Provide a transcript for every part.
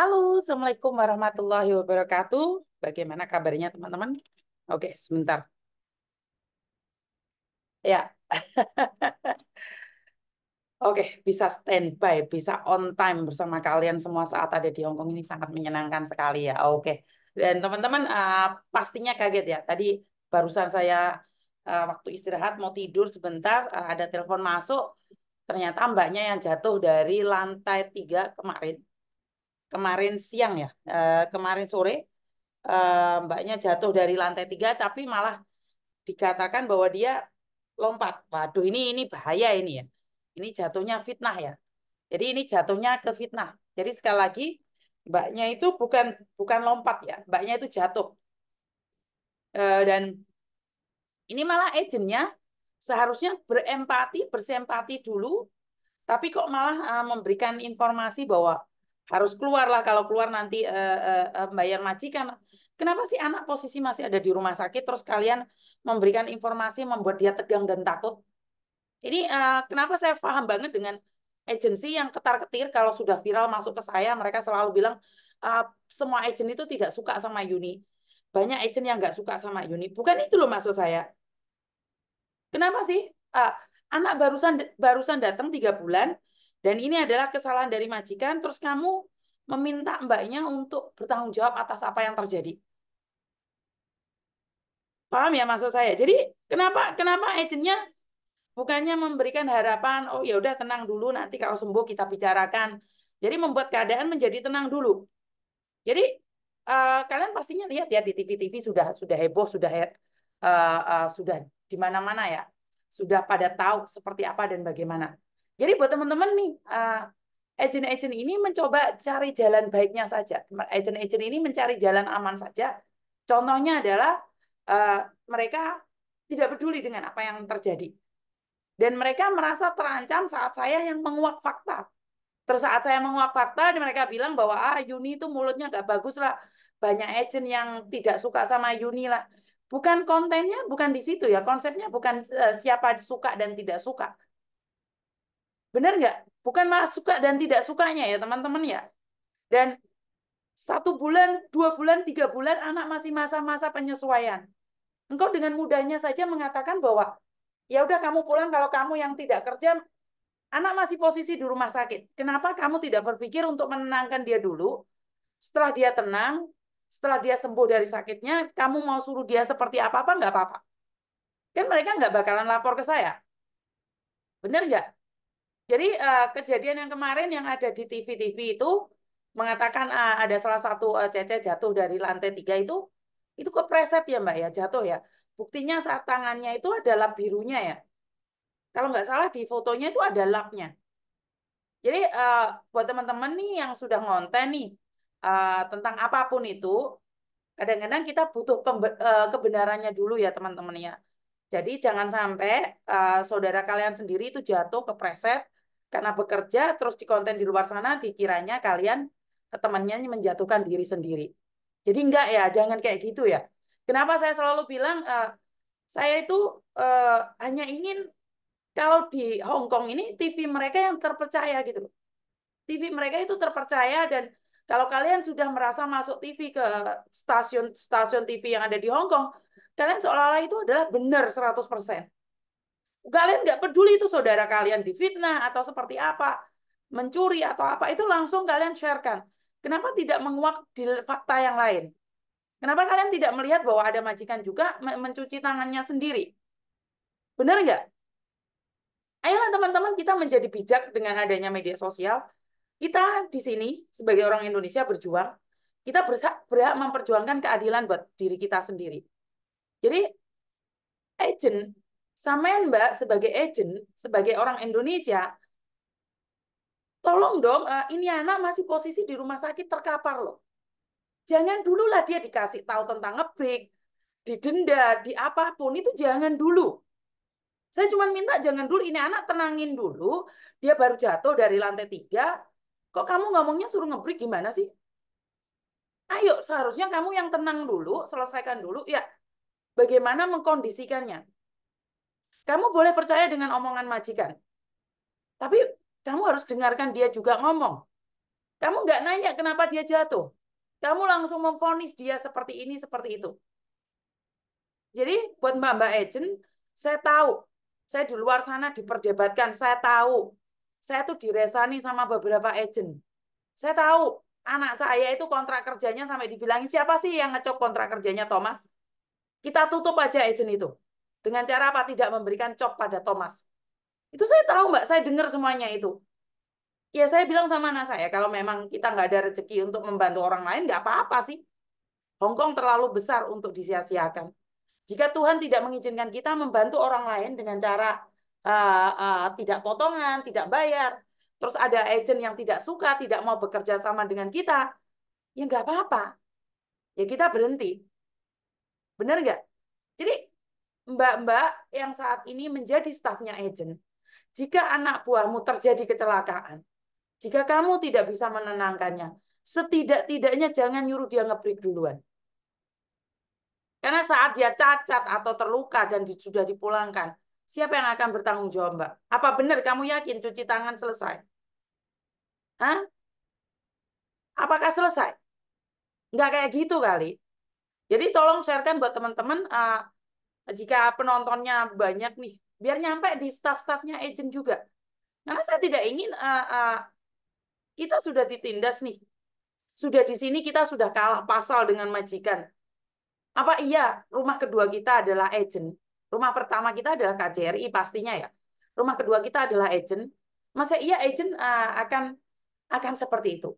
Halo, Assalamualaikum warahmatullahi wabarakatuh. Bagaimana kabarnya teman-teman? Oke, sebentar. Ya. Oke, bisa standby, bisa on time bersama kalian semua saat ada di Hongkong ini sangat menyenangkan sekali ya. Oke. Dan teman-teman uh, pastinya kaget ya. Tadi barusan saya uh, waktu istirahat mau tidur sebentar uh, ada telepon masuk. Ternyata mbaknya yang jatuh dari lantai tiga kemarin kemarin siang ya, eh, kemarin sore eh, mbaknya jatuh dari lantai tiga, tapi malah dikatakan bahwa dia lompat. Waduh, ini ini bahaya ini ya. Ini jatuhnya fitnah ya. Jadi ini jatuhnya ke fitnah. Jadi sekali lagi mbaknya itu bukan bukan lompat ya, mbaknya itu jatuh. Eh, dan ini malah agentnya seharusnya berempati, bersempati dulu, tapi kok malah memberikan informasi bahwa harus keluarlah kalau keluar nanti uh, uh, bayar majikan. Kenapa sih anak posisi masih ada di rumah sakit terus kalian memberikan informasi membuat dia tegang dan takut? Ini uh, kenapa saya paham banget dengan agensi yang ketar-ketir kalau sudah viral masuk ke saya mereka selalu bilang uh, semua agent itu tidak suka sama Yuni. Banyak agent yang nggak suka sama Yuni. Bukan itu loh maksud saya. Kenapa sih? Uh, anak barusan barusan datang tiga bulan dan ini adalah kesalahan dari majikan terus kamu meminta mbaknya untuk bertanggung jawab atas apa yang terjadi paham ya maksud saya jadi kenapa kenapa agentnya bukannya memberikan harapan oh ya udah tenang dulu nanti kalau sembuh kita bicarakan jadi membuat keadaan menjadi tenang dulu jadi uh, kalian pastinya lihat ya di TV-TV sudah sudah heboh sudah uh, uh, sudah di mana-mana ya sudah pada tahu seperti apa dan bagaimana jadi buat teman-teman nih, agent eh, agent-agent ini mencoba cari jalan baiknya saja. Agent-agent ini mencari jalan aman saja. Contohnya adalah uh, mereka tidak peduli dengan apa yang terjadi. Dan mereka merasa terancam saat saya yang menguak fakta. Terus saat saya menguak fakta, mereka bilang bahwa ah Yuni itu mulutnya nggak bagus lah. Banyak agent yang tidak suka sama Yuni lah. Bukan kontennya, bukan di situ ya. Konsepnya bukan uh, siapa suka dan tidak suka Benar nggak? bukan malah suka dan tidak sukanya ya teman-teman ya. Dan satu bulan, dua bulan, tiga bulan anak masih masa-masa penyesuaian. Engkau dengan mudahnya saja mengatakan bahwa ya udah kamu pulang kalau kamu yang tidak kerja anak masih posisi di rumah sakit. Kenapa kamu tidak berpikir untuk menenangkan dia dulu? Setelah dia tenang, setelah dia sembuh dari sakitnya, kamu mau suruh dia seperti apa-apa, nggak apa-apa. Kan mereka nggak bakalan lapor ke saya. Benar nggak? Jadi uh, kejadian yang kemarin yang ada di TV-TV itu mengatakan uh, ada salah satu uh, cece jatuh dari lantai tiga itu itu kepreset ya Mbak ya jatuh ya. Buktinya saat tangannya itu ada lap birunya ya. Kalau nggak salah di fotonya itu ada lapnya. Jadi uh, buat teman-teman nih yang sudah ngonten nih uh, tentang apapun itu, kadang-kadang kita butuh uh, kebenarannya dulu ya teman-teman ya. Jadi jangan sampai uh, saudara kalian sendiri itu jatuh ke preset karena bekerja terus di konten di luar sana dikiranya kalian temannya menjatuhkan diri sendiri. Jadi enggak ya, jangan kayak gitu ya. Kenapa saya selalu bilang uh, saya itu uh, hanya ingin kalau di Hong Kong ini TV mereka yang terpercaya gitu TV mereka itu terpercaya dan kalau kalian sudah merasa masuk TV ke stasiun-stasiun TV yang ada di Hong Kong, kalian seolah-olah itu adalah benar persen kalian nggak peduli itu saudara kalian difitnah atau seperti apa, mencuri atau apa, itu langsung kalian sharekan. Kenapa tidak menguak di fakta yang lain? Kenapa kalian tidak melihat bahwa ada majikan juga mencuci tangannya sendiri? Benar nggak? Ayolah teman-teman kita menjadi bijak dengan adanya media sosial. Kita di sini sebagai orang Indonesia berjuang, kita berhak, berhak memperjuangkan keadilan buat diri kita sendiri. Jadi agent Samen Mbak sebagai agent, sebagai orang Indonesia, tolong dong eh, ini anak masih posisi di rumah sakit terkapar loh. Jangan dulu lah dia dikasih tahu tentang ngebreak, didenda, di apapun itu jangan dulu. Saya cuma minta jangan dulu ini anak tenangin dulu, dia baru jatuh dari lantai tiga, kok kamu ngomongnya suruh ngebreak gimana sih? Ayo, seharusnya kamu yang tenang dulu, selesaikan dulu, ya bagaimana mengkondisikannya. Kamu boleh percaya dengan omongan majikan. Tapi kamu harus dengarkan dia juga ngomong. Kamu nggak nanya kenapa dia jatuh. Kamu langsung memfonis dia seperti ini, seperti itu. Jadi buat mbak-mbak agent, saya tahu. Saya di luar sana diperdebatkan, saya tahu. Saya tuh diresani sama beberapa agent. Saya tahu anak saya itu kontrak kerjanya sampai dibilangin siapa sih yang ngecok kontrak kerjanya Thomas? Kita tutup aja agent itu. Dengan cara apa? Tidak memberikan cop pada Thomas. Itu saya tahu, Mbak. Saya dengar semuanya itu. Ya, saya bilang sama anak saya, kalau memang kita nggak ada rezeki untuk membantu orang lain, nggak apa-apa sih. Hongkong terlalu besar untuk disia-siakan. Jika Tuhan tidak mengizinkan kita membantu orang lain dengan cara uh, uh, tidak potongan, tidak bayar, terus ada agent yang tidak suka, tidak mau bekerja sama dengan kita, ya nggak apa-apa. Ya kita berhenti. Benar nggak? Jadi mbak-mbak yang saat ini menjadi stafnya agent, jika anak buahmu terjadi kecelakaan, jika kamu tidak bisa menenangkannya, setidak-tidaknya jangan nyuruh dia ngebrik duluan. Karena saat dia cacat atau terluka dan sudah dipulangkan, siapa yang akan bertanggung jawab, Mbak? Apa benar kamu yakin cuci tangan selesai? Hah? Apakah selesai? Nggak kayak gitu kali. Jadi tolong sharekan buat teman-teman uh, jika penontonnya banyak nih, biar nyampe di staff-staffnya agent juga. Karena saya tidak ingin uh, uh, kita sudah ditindas nih, sudah di sini kita sudah kalah pasal dengan majikan. Apa iya rumah kedua kita adalah agent, rumah pertama kita adalah KJRI pastinya ya, rumah kedua kita adalah agent. Masa iya agent uh, akan akan seperti itu?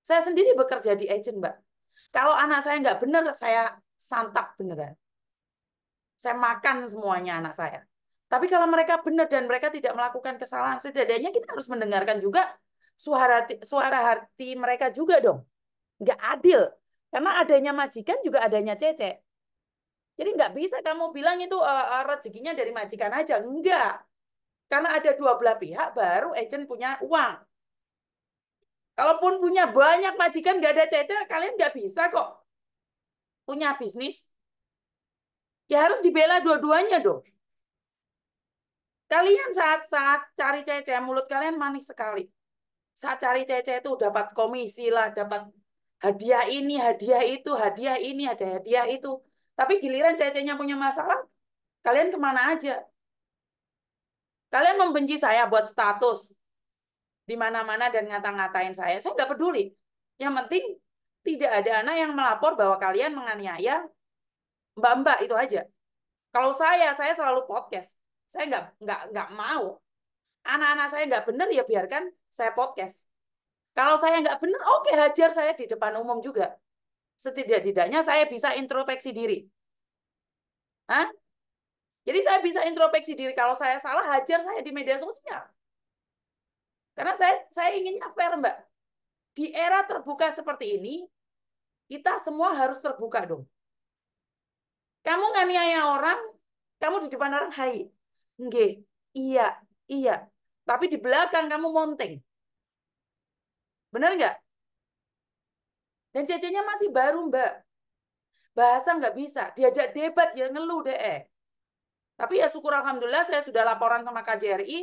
Saya sendiri bekerja di agent, Mbak. Kalau anak saya nggak benar, saya santap beneran. Saya makan semuanya anak saya. Tapi kalau mereka benar dan mereka tidak melakukan kesalahan, setidaknya kita harus mendengarkan juga suara hati, suara hati mereka juga dong. Nggak adil. Karena adanya majikan juga adanya cece. Jadi nggak bisa kamu bilang itu uh, rezekinya dari majikan aja. Enggak. Karena ada dua belah pihak baru agent punya uang. Kalaupun punya banyak majikan nggak ada cece, kalian nggak bisa kok punya bisnis Ya harus dibela dua-duanya dong. Kalian saat-saat cari cece, mulut kalian manis sekali. Saat cari cece itu dapat komisi lah, dapat hadiah ini, hadiah itu, hadiah ini, ada hadiah itu. Tapi giliran cecenya punya masalah, kalian kemana aja? Kalian membenci saya buat status di mana-mana dan ngata-ngatain saya. Saya nggak peduli. Yang penting tidak ada anak yang melapor bahwa kalian menganiaya mbak-mbak itu aja. Kalau saya, saya selalu podcast. Saya nggak nggak nggak mau. Anak-anak saya nggak benar ya biarkan saya podcast. Kalau saya nggak benar, oke okay, hajar saya di depan umum juga. Setidak-tidaknya saya bisa introspeksi diri. Hah? Jadi saya bisa introspeksi diri. Kalau saya salah, hajar saya di media sosial. Karena saya saya inginnya fair, Mbak. Di era terbuka seperti ini, kita semua harus terbuka dong. Kamu nganiaya orang, kamu di depan orang hai. Nggih, iya, iya. Tapi di belakang kamu monteng. Benar nggak? Dan cecenya masih baru, Mbak. Bahasa nggak bisa. Diajak debat, ya ngeluh deh. Eh. Tapi ya syukur Alhamdulillah saya sudah laporan sama KJRI.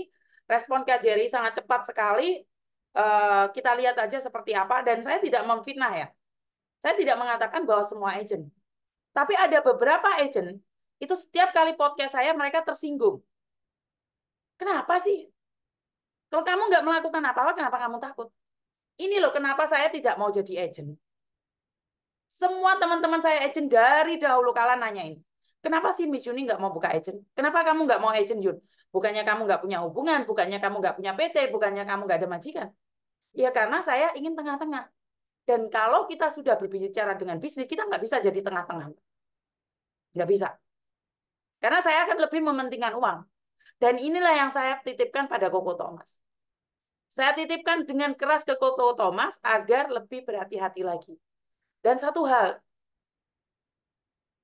Respon KJRI sangat cepat sekali. Uh, kita lihat aja seperti apa. Dan saya tidak memfitnah ya. Saya tidak mengatakan bahwa semua agent. Tapi ada beberapa agent, itu setiap kali podcast saya mereka tersinggung. Kenapa sih? Kalau kamu nggak melakukan apa-apa, kenapa kamu takut? Ini loh kenapa saya tidak mau jadi agent. Semua teman-teman saya agent dari dahulu kala nanyain, kenapa sih Miss Yuni nggak mau buka agent? Kenapa kamu nggak mau agent Yun? Bukannya kamu nggak punya hubungan, bukannya kamu nggak punya PT, bukannya kamu nggak ada majikan. Ya karena saya ingin tengah-tengah. Dan kalau kita sudah berbicara dengan bisnis, kita nggak bisa jadi tengah-tengah. Nggak bisa. Karena saya akan lebih mementingkan uang. Dan inilah yang saya titipkan pada Koko Thomas. Saya titipkan dengan keras ke Koko Thomas agar lebih berhati-hati lagi. Dan satu hal,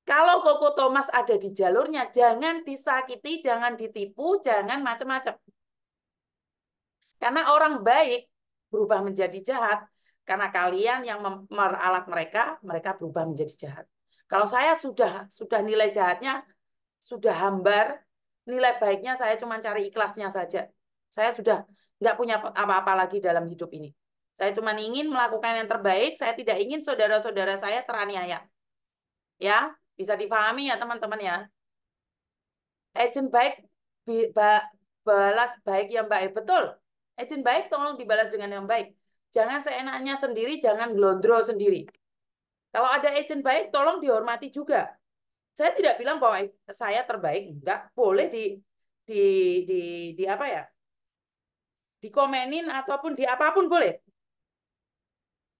kalau Koko Thomas ada di jalurnya, jangan disakiti, jangan ditipu, jangan macam-macam. Karena orang baik berubah menjadi jahat, karena kalian yang meralat mereka, mereka berubah menjadi jahat. Kalau saya sudah sudah nilai jahatnya sudah hambar, nilai baiknya saya cuma cari ikhlasnya saja. Saya sudah nggak punya apa-apa lagi dalam hidup ini. Saya cuma ingin melakukan yang terbaik, saya tidak ingin saudara-saudara saya teraniaya. Ya, bisa dipahami ya teman-teman ya. Agent baik balas baik yang baik, betul. Agent baik tolong dibalas dengan yang baik. Jangan seenaknya sendiri, jangan gelondro sendiri. Kalau ada agent baik, tolong dihormati juga. Saya tidak bilang bahwa saya terbaik, enggak boleh di di di di apa ya? Dikomenin ataupun di apapun boleh.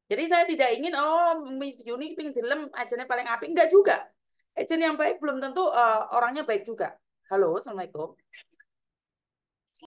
Jadi saya tidak ingin oh Miss Yuni ping dilem agennya paling api enggak juga. Agent yang baik belum tentu uh, orangnya baik juga. Halo, Assalamualaikum.